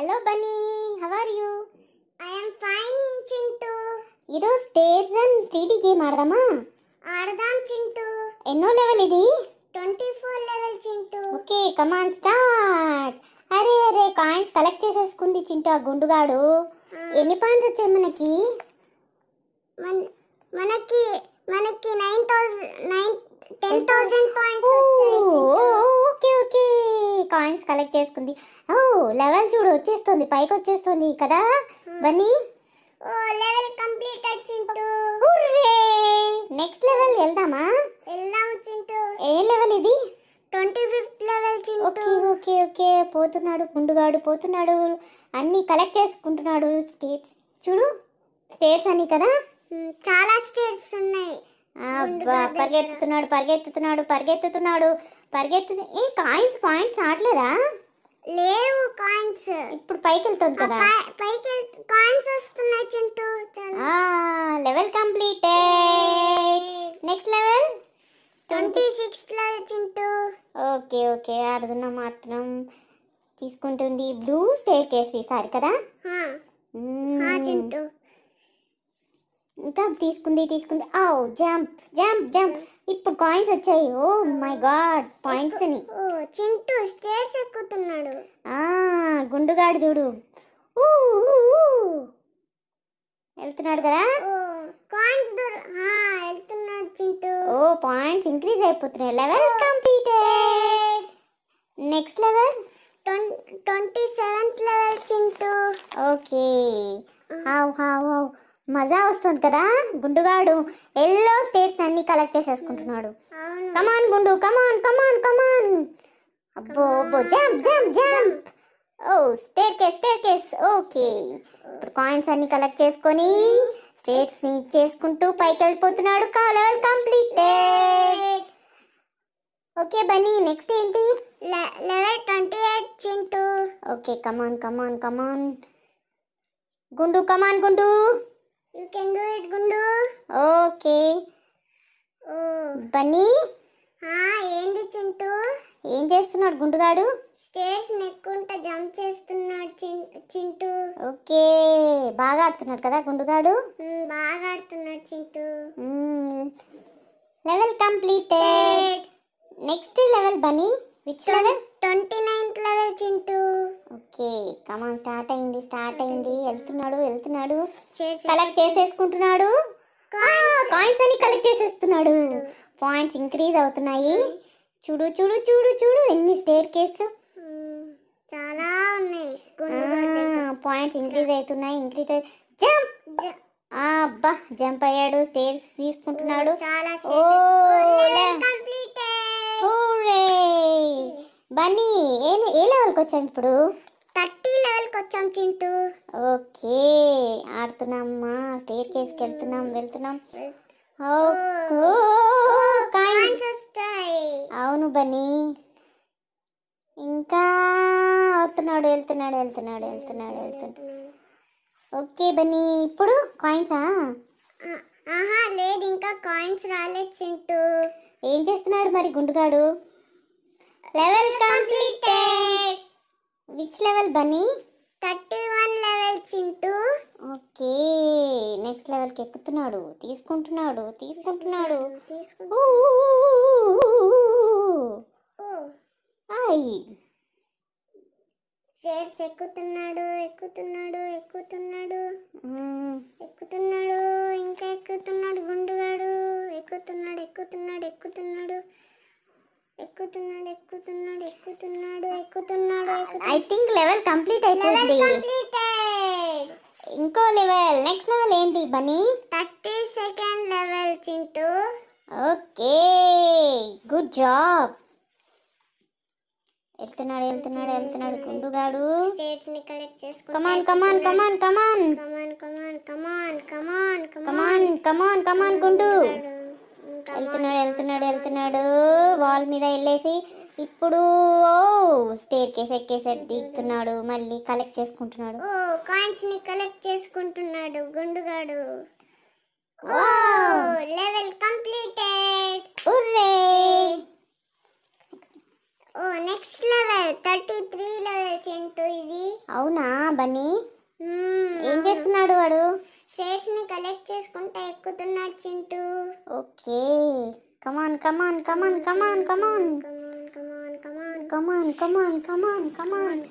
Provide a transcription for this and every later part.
Hello Bunny how are you I'm fine Chintu ఈరోజు stair run three D game ఆడదామా ఆడదాం చింటూ ఎన్నో లెవెల్ ఇది twenty four level Chintu okay come on start అరే అరే కాయిన్స్ కలెక్ట్ చేసేసుకుంది చింటూ ఆ గుండుగాడు ఎన్ని పాయింట్స్ వచ్చాయి మనకి మనకి మనకి nine thousand nine ten thousand points okay okay coins collect చేసుకుంది లెవెల్ చూడు వచ్చేస్తుంది పైకి వచ్చేస్తుంది కదా hmm. Bunny oh level complete అచ్చింటు హుర్రే నెక్స్ట్ లెవెల్ వెళ్దామా వెళ్దాం చింటు ఏ లెవెల్ ఇది twenty fifth level Chintu okay okay okay పోతున్నాడు గుండుగాడు పోతున్నాడు అన్నీ కలెక్ట్ చేసుకుంటున్నాడు స్టేట్స్ చూడు స్టేట్స్ అని కదా hmm, చాలా స్టేట్స్ ఉన్నాయి పరిగెత్తుతున్నాడు పరిగెత్తుతున్నాడు పరిగెత్తుతున్నాడు పరిగెత్తు ఏ కాయిన్స్ పాయింట్స్ ఆడలేదా లేవు కాయిన్స్ ఇప్పుడు పైకి వెళ్తుంది కదా పైకి కాయిన్స్ వస్తున్నాయి Chintu level complete next level twenty level Chintu okay okay ఆడుతున్న మాత్రం తీసుకుంటుంది బ్లూ స్టేర్ కేస్ కదా hmm. చింటూ ఇంకా తీసుకుంది తీసుకుంది oh, oh oh jump jump jump ఇప్పుడు కాయిన్స్ వచ్చాయి ఓ మై గాడ్ పాయింట్స్ అని చింటూ స్టేర్స్ ఎక్కుతున్నాడు గుండుగాడు చూడు వెళ్తున్నాడు కదా కాయిన్స్ వెళ్తున్నాడు చింటూ ఓ పాయింట్స్ ఇంక్రీజ్ అయిపోతున్నాయి level completed next level twenty seventh level Chintu okay హావ్ హావ్ హావ్ మజా వస్తుంది కదా గుండుగాడు ఎల్లో స్టేట్స్ అన్ని కలెక్ట్ చేసేసుకుంటున్నాడు కమాన్ గుండు కమాన్ కమాన్ కమాన్ అబ్బో అబ్బో jump jump jump oh staircase staircase okay ఇప్పుడు కాయిన్స్ అన్ని కలెక్ట్ చేసుకొని స్టేట్స్ని చేసుకుంటూ పైకి వెళ్ళిపోతున్నాడు కాలవల్ కంప్లీటెడ్ ఓకే బన్నీ నెక్స్ట్ ఏంటి level twenty eight Chintu okay come on come on come on గుండు కమాన్ గుండు You can do it, Gundu. Okay. Bunny ఏంది చింటూ ఏం చేస్తున్నాడు గుండుగాడు స్టేర్స్ నెక్కుంటా జంప్ చేస్తున్నాడు చింటూ ఓకే బాగా ఆడుతున్నాడు కదా గుండుగాడు బాగా ఆడుతున్నాడు Chintu level completed next level Bunny which level twenty ninth level Chintu okay come on start అయింది స్టార్ట్ అయింది వెళ్తున్నాడు వెళ్తున్నాడు కలెక్ట్ చేసేసుకుంటున్నాడు కాయిన్స్ అని కలెక్ట్ చేసేస్తున్నాడు పాయింట్స్ ఇంక్రీజ్ అవుతున్నాయి hmm. చూడు చూడు చూడు చూడు ఎన్ని స్టేర్ కేసులు hmm. చాలా ఉన్నాయి పాయింట్స్ ah, ఇంక్రీజ్ అవుతున్నాయి ఇంక్రీజ్ జంప్ ah, అబ్బా జంప్ అయ్యాడు స్టేర్స్ oh, తీసుకుంటున్నాడు ఓ కానీ ఏ ఏ లెవెల్కి వచ్చాం ఇప్పుడు థర్టీ లెవెల్కి వచ్చాం చింటూ ఓకే ఆడుతున్నామ్మా స్టేర్ కేస్కి వెళ్తున్నాం వెళ్తున్నాం అవును బనీ ఇంకా వస్తున్నాడు వెళ్తున్నాడు వెళ్తున్నాడు వెళ్తున్నాడు వెళ్తున్నాడు ఓకే బనీ ఇప్పుడు కాయిన్సా ఆహా లేదు ఇంకా కాయిన్స్ రాలేదు చింటూ ఏం చేస్తున్నాడు మరి గుండుగాడు level Level which level Bunny thirty one level into. Okay next లెవెల్కి ఎక్కుతున్నాడు తీసుకుంటున్నాడు తీసుకుంటున్నాడు అయ్యి చేర్స్ oh. ఎక్కుతున్నాడు ఎక్కుతున్నాడు ఎక్కుతున్నాడు hmm. ఎక్కుతున్నాడు ఇంకా ఎక్కుతున్నాడు గుండుగాడు ఎక్కుతున్నాడు ఎక్కుతున్నాడు ఎక్కుతున్నాడు ఎక్కుతున్నాడు ఎక్కుతున్నాడు ఎక్కుతున్నాడు ఎక్కుతున్నాడు ఐ థింక్ లెవెల్ కంప్లీట్ అయిపోయింది ఇంకో లెవెల్ నెక్స్ట్ లెవెల్ ఏంటి Bunny thirty second level Chintu okay good job వెళ్తున్నాడు వెళ్తున్నాడు వెళ్తున్నాడు గుండుగాడు కమాన్ come on come on come on come on come on come on come on come on come on come on గుండు వెళ్తున్నాడు వెళ్తున్నాడు వెళ్తున్నాడు వాల్ మీద వెళ్ళేసి ఇప్పుడు స్టేర్ కేస్ ఎక్కేసాడు దిగుతున్నాడు మళ్ళీ కలెక్ట్ చేసుకుంటున్నాడు ఓ కాయిన్స్ ని కలెక్ట్ చేసుకుంటున్నాడు గుండుగాడు ఓ లెవెల్ కంప్లీటెడ్ ఉర్రే ఓ next level thirty three level Chintu ఇది అవునా బన్నీ ఏం చేస్తున్నాడు వాడు స్టేర్స్ ని కలెక్ట్ చేసుకుంటా ఎక్కుతున్నాడు Chintu okay come on come on come on come on come on come on come on come on come on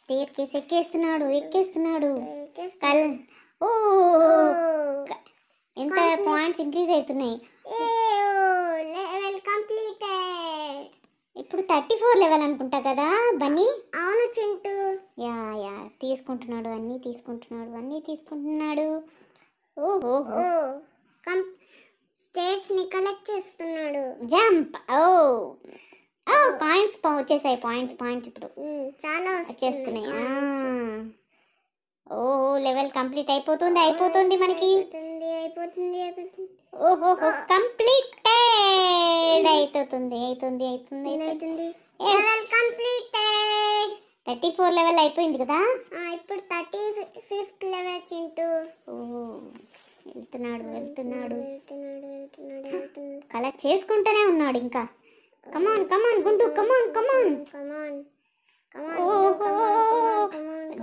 staircase ఎక్కేస్తున్నాడు ఎక్కేస్తున్నాడు కల్ ఓ ఎంత పాయింట్స్ ఇంక్రీజ్ అవుతున్నాయి ఇప్పుడు థర్టీ ఫోర్ లెవెల్ అనుకుంటా కదా బన్నీ అవును చింటూ యా యా తీసుకుంటున్నాడు అన్నీ తీసుకుంటున్నాడు అన్నీ తీసుకుంటున్నాడు ఓహో కం స్టేట్స్ ని కలెక్ట్ చేస్తున్నాడు జంప్ ఓ ఓ కాయిన్స్ వచ్చేసాయి పాయింట్స్ పాయింట్స్ ఇప్పుడు చాలా వచ్చేస్తున్నాయి ఓహో లెవెల్ కంప్లీట్ అయిపోతుంది అయిపోతుంది మనకి అయిపోతుంది అయిపోతుంది ఓహోహో కంప్లీట్ అయిపోతుంది అయిపోతుంది అయితుంది అయిపోతుంది level complete thirty four level అయిపోయింది కదా ఇప్పుడు థర్టీ ఫిఫ్త్ లెవెల్ చింటూ ఓహో వెళ్తున్నాడు వెళ్తున్నాడు కలెక్ట్ చేసుకుంటూనే ఉన్నాడు ఇంకా కమాన్ కమాన్ గుంటు కమాన్ కమాన్ కమాన్ ఓహో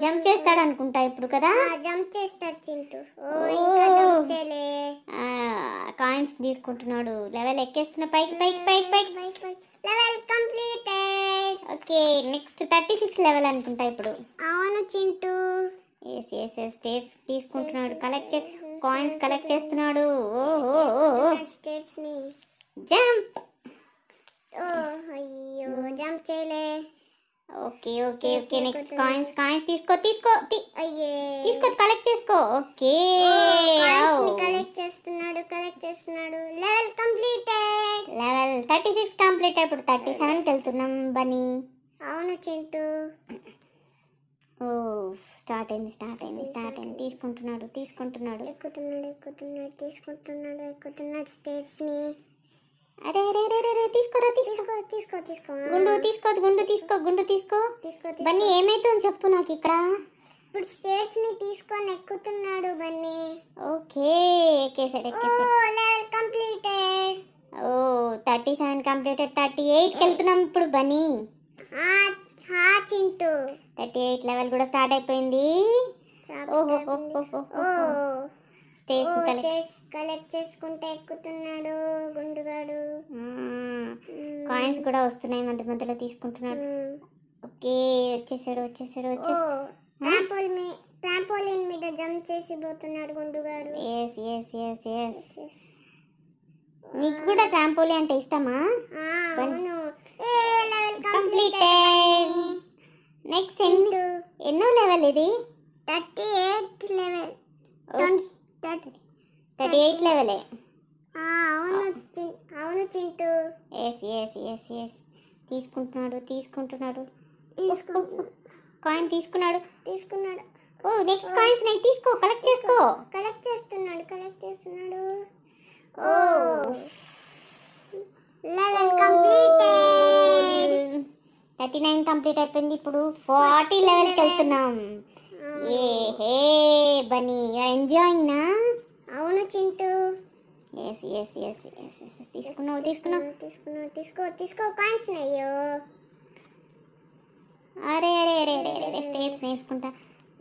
జంప్ చేస్తాడు అనుకుంటా ఇప్పుడు కదా జంప్ చేస్తాడు చింటూ కాయిన్స్ తీసుకుంటున్నాడు లెవెల్ ఎక్కేస్తున్న పైకి పైకి పైకి పైకి level completed okay next thirty six level అనుకుంటా ఇప్పుడు అవును Chintu yes yes yes states తీసుకుంటున్నాడు కలెక్ట్ చే కాయిన్స్ కలెక్ట్ చేస్తున్నాడు జంప్ అయ్యో జంప్ చేయలే okay okay okay next coins coins తీసుకో తీసుకో తీసుకో కలెక్ట్ చేసుకో ఓకే కలెక్ట్ చేస్తున్నాడు కలెక్ట్ చేస్తున్నాడు level completed level thirty six complete ఇప్పుడు థర్టీ సెవెన్కి వెళ్తున్నాం బనీ అవును చింటూ ఓ స్టార్ట్ అయింది స్టార్ట్ అయింది స్టార్ట్ అయింది తీసుకుంటున్నాడు తీసుకుంటున్నాడు ఎక్కుతున్నాడు ఎక్కుతున్నాడు తీసుకుంటున్నాడు ఎక్కుతున్నాడు స్టేట్స్ని అరే అరే అరే అరే తీసుకోరా తీసుకో తీసుకో తీసుకో గుండు తీసుకో గుండు తీసుకో గుండు తీసుకో తీసుకో బన్నీ ఏమైతుందో చెప్పు నాకు ఇక్కడ ఇప్పుడు స్టేట్స్ ని తీసుకొని ఎక్కుతున్నాడు బన్నీ ఓకే ఎక్కేసాడు ఎక్కేసాడు లెవెల్ కంప్లీటెడ్ ఓ థర్టీ సెవెన్ కంప్లీటెడ్ థర్టీ ఎయిట్కి వెళ్తున్నాం ఇప్పుడు బన్నీ థర్టీ ఎయిట్ లెవెల్ కూడా స్టార్ట్ అయిపోయింది కలెక్ట్ చేసుకుంటే ఎక్కుతున్నాడు గుండుగాడు కాయిన్స్ కూడా వస్తున్నాయి మధ్య మధ్యలో తీసుకుంటున్నాడు ఓకే వచ్చేసాడు వచ్చేసాడు వచ్చేసాడు ట్రాంపోలిన్ మీద జంప్ చేసి పోతున్నాడు గుండుగాడు ఎస్ ఎస్ ఎస్ ఎస్ నీకు కూడా ట్రాంపోలిన్ అంటే ఇష్టమా అవును కంప్లీటెడ్ నెక్స్ట్ ఎన్ని ఎన్నో లెవెల్ ఇది thirty eight level thirty thirty eight లెవెలే అవును అవును Chintu yes yes yes yes తీసుకుంటున్నాడు తీసుకుంటున్నాడు కాయిన్ తీసుకున్నాడు తీసుకున్నాడు ఓ నెక్స్ట్ కాయిన్స్ నైట్ తీసుకో కలెక్ట్ చేసుకో కలెక్ట్ చేస్తున్నాడు కలెక్ట్ చేస్తున్నాడు ఓ level completed thirty nine complete అయిపోయింది ఇప్పుడు ఫార్టీ లెవెల్కి వెళ్తున్నాం ఏ హే బనీ యూఆర్ ఎంజాయింగ్ నా అవును Chintu yes yes yes yes yes తీసుకున్నావు తీసుకున్నావు తీసుకున్నావు తీసుకో తీసుకో కాయిన్స్ అయ్యో అరే అరే అరే అరే అరే స్టేట్స్ వేసుకుంటా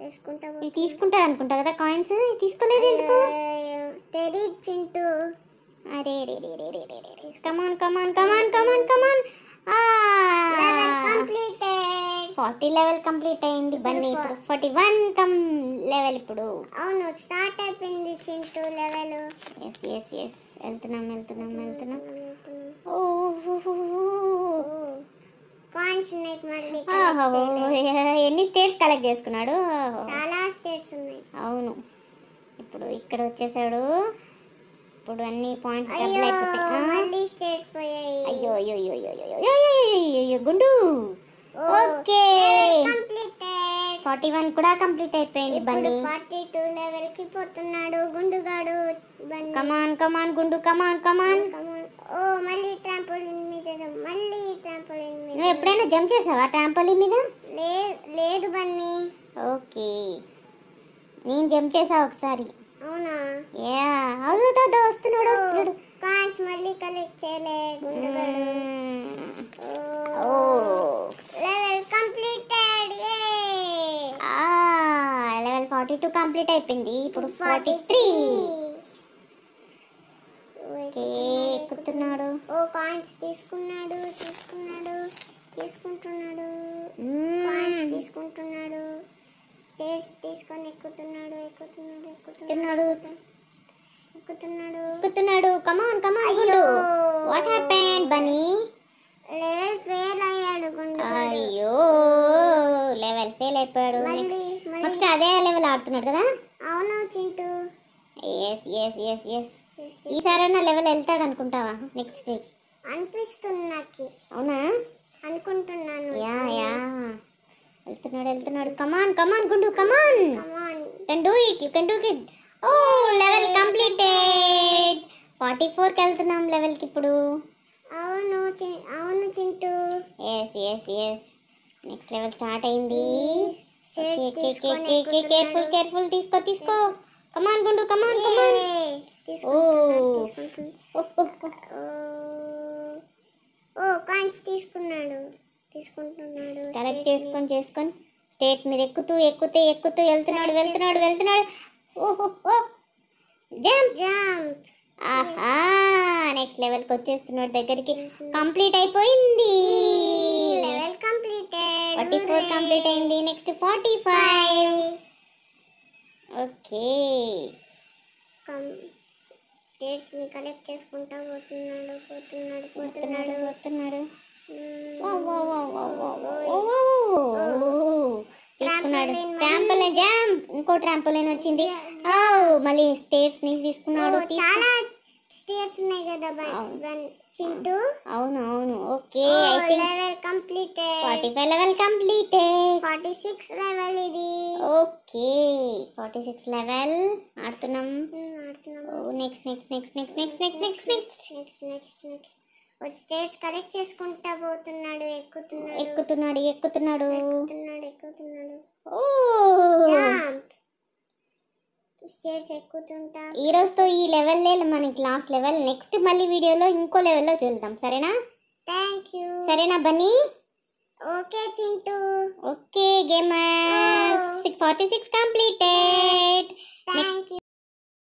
వేసుకుంటా ఇది తీసుకుంటాడు అనుకుంటా కదా కాయిన్స్ తీసుకోలేదు ఎందుకు తెలీదు చింటూ అరే రే రే రే రే రే come on come on come on come on come on forty level complete అయింది బన్నీ ఇప్పుడు ఫార్టీ వన్ కమ్ లెవెల్ ఇప్పుడు అవును స్టార్ట్ అయిపోయింది Chintu level yes yes yes వెళ్తున్నాం వెళ్తున్నాం hmm, వెళ్తున్నాం ఎన్ని స్టేట్స్ కలెక్ట్ చేసుకున్నాడు చాలా స్టేట్స్ ఉన్నాయి అవును ఇప్పుడు ఇక్కడ వచ్చేసాడు ఇప్పుడు అన్ని పాయింట్స్ అయ్యో అయ్యో గుండు ఓకే ఫార్టీ వన్ కూడా కంప్లీట్ అయిపోయింది బండి ఫార్టీ టూ లెవెల్ కి పోతున్నాడు గుండుగాడు కమాన్ కమాన్ గుండు కమాన్ కమాన్ ఓ మళ్ళీ ట్రాంపోలిన్ మీద మళ్ళీ ట్రాంపోలిన్ మీద నువ్వు ఎప్పుడైనా జంప్ చేసావా ట్రాంపోలిన్ మీద లేదు బన్నీ ఓకే నేను జంప్ చేసా ఒకసారి అవునా ఏ టూ కంప్లీట్ అయిపోయింది ఇప్పుడు ఫార్టీ త్రీ ఎక్కుతున్నాడు ఓ కాయిన్స్ తీసుకున్నాడు తీసుకున్నాడు తీసుకుంటున్నాడు కాయిన్స్ తీసుకుంటున్నాడు స్టేజ్ తీసుకొని ఎక్కుతున్నాడు ఎక్కుతున్నాడు ఎక్కుతున్నాడు ఎక్కుతున్నాడు ఎక్కుతున్నాడు కమాన్ కమాన్ గుండు what happened Bunny level fail అయ్యాడు గుండు అయ్యో లెవెల్ ఫెయిల్ అయిపోయాడు మళ్ళీ నెక్స్ట్ అదే లెవెల్ ఆడుతున్నాడు కదా అవును Chintu yes yes yes yes ఈసారైనా లెవెల్ వెళ్తాడు అనుకుంటావా నెక్స్ట్ వీక్ అనిపిస్తుంది నాకు అవునా అనుకుంటున్నాను యా యా వెళ్తున్నాడు వెళ్తున్నాడు కమాన్ కమాన్ గుండు come on can do it you can do it ఓ లెవెల్ కంప్లీటెడ్ ఫార్టీ ఫోర్కి వెళ్తున్నాం లెవెల్కి ఇప్పుడు అవును అవును Chintu yes yes yes next level start అయింది mm. కేర్ఫుల్ కేర్ఫుల్ తీసుకో తీసుకో కమాన్ గుండు కమాన్ కమాన్ ఓ ఓ కాన్స్ తీసుకున్నాడు తీసుకుంటున్నాడు కలెక్ట్ చేసుకొని చేసుకొని స్టేట్స్ మీద ఎక్కుతూ ఎక్కుతూ ఎక్కుతూ వెళ్తున్నాడు వెళ్తున్నాడు వెళ్తున్నాడు ఓహో జంప్ జంప్ ఆహా నెక్స్ట్ లెవెల్కి వచ్చేస్తున్నాడు దగ్గరికి కంప్లీట్ అయిపోయింది level completed forty four complete అయింది నెక్స్ట్ ఫార్టీ ఫైవ్ ఓకే స్టేట్స్ని కలెక్ట్ చేసుకుంటా పోతున్నాడు పోతున్నాడు పోతున్నాడు పోతున్నాడు తీసుకున్నాడు జాంప్ ఇంకో ట్రాంపోలిన్ వచ్చింది మళ్ళీ స్టేట్స్ని తీసుకున్నాడు చాలా స్టేట్స్ ఉన్నాయి కదా చింటూ అవును అవును okay level completed forty five level completed forty six level ఇది ఓకే ఫార్టీ సిక్స్ లెవెల్ ఆడుతున్నాం next next next next next next next next next next next stage collect చేసుకుంటా పోతున్నాడు ఎక్కుతున్నాడు ఎక్కుతున్నాడు ఎక్కుతున్నాడు ఎక్కుతున్నాడు ఎక్కుతున్నాడు ఓ స్టేర్స్ ఈ రోజుతో ఈ లెవెల్లే మన క్లాస్ లెవెల్ నెక్స్ట్ మళ్ళీ వీడియోలో ఇంకో లెవెల్లో చూద్దాం సరేనా థ్యాంక్ యూ సరేనా Bunny okay Chintu okay gamer six forty six completed thank you